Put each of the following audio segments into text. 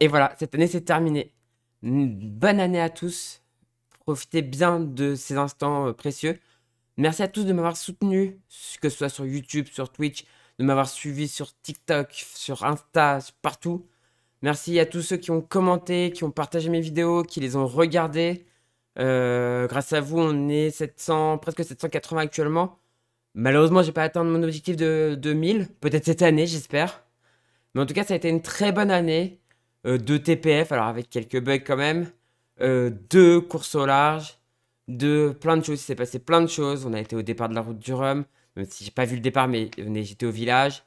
Et voilà, cette année c'est terminé. Bonne année à tous. Profitez bien de ces instants euh, précieux. Merci à tous de m'avoir soutenu, que ce soit sur YouTube, sur Twitch, de m'avoir suivi sur TikTok, sur Insta, partout. Merci à tous ceux qui ont commenté, qui ont partagé mes vidéos, qui les ont regardées. Euh, grâce à vous, on est 700, presque 780 actuellement. Malheureusement, je n'ai pas atteint mon objectif de, 2000. Peut-être cette année, j'espère. Mais en tout cas, ça a été une très bonne année. Euh, deux TPF, alors avec quelques bugs quand même, euh, Deux courses au large, Deux, plein de choses. Il s'est passé plein de choses. On a été au départ de la route du Rhum, même si j'ai pas vu le départ, mais j'étais au village.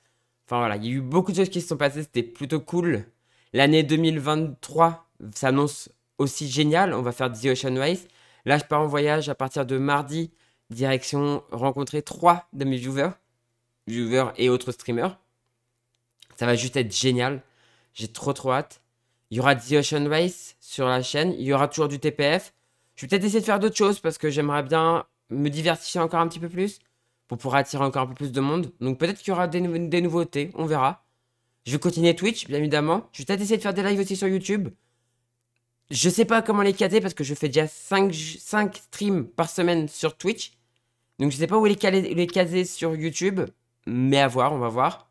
Enfin voilà, il y a eu beaucoup de choses qui se sont passées. C'était plutôt cool. L'année 2023 s'annonce aussi géniale. On va faire The Ocean Race. Là, je pars en voyage à partir de mardi, direction rencontrer trois de mes viewers, viewers et autres streamers. Ça va juste être génial. J'ai trop trop hâte. Il y aura The Ocean Race sur la chaîne. Il y aura toujours du TPF. Je vais peut-être essayer de faire d'autres choses parce que j'aimerais bien me diversifier encore un petit peu plus pour pouvoir attirer encore un peu plus de monde. Donc peut-être qu'il y aura des, nouveautés, on verra. Je vais continuer Twitch, bien évidemment. Je vais peut-être essayer de faire des lives aussi sur YouTube. Je sais pas comment les caser parce que je fais déjà 5, 5 streams par semaine sur Twitch. Donc je sais pas où les, caser sur YouTube. Mais à voir, on va voir.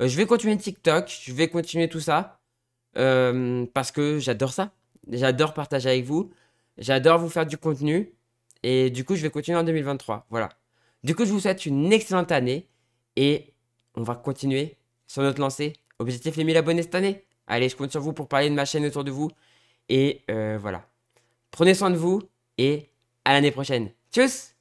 Euh, je vais continuer TikTok, je vais continuer tout ça. Euh, parce que j'adore ça. J'adore partager avec vous. J'adore vous faire du contenu. Et du coup, je vais continuer en 2023. Voilà. Du coup, je vous souhaite une excellente année. Et on va continuer sur notre lancée. Objectif les 1000 abonnés cette année. Allez, je compte sur vous pour parler de ma chaîne autour de vous. Et euh, voilà. Prenez soin de vous et à l'année prochaine. Tchuss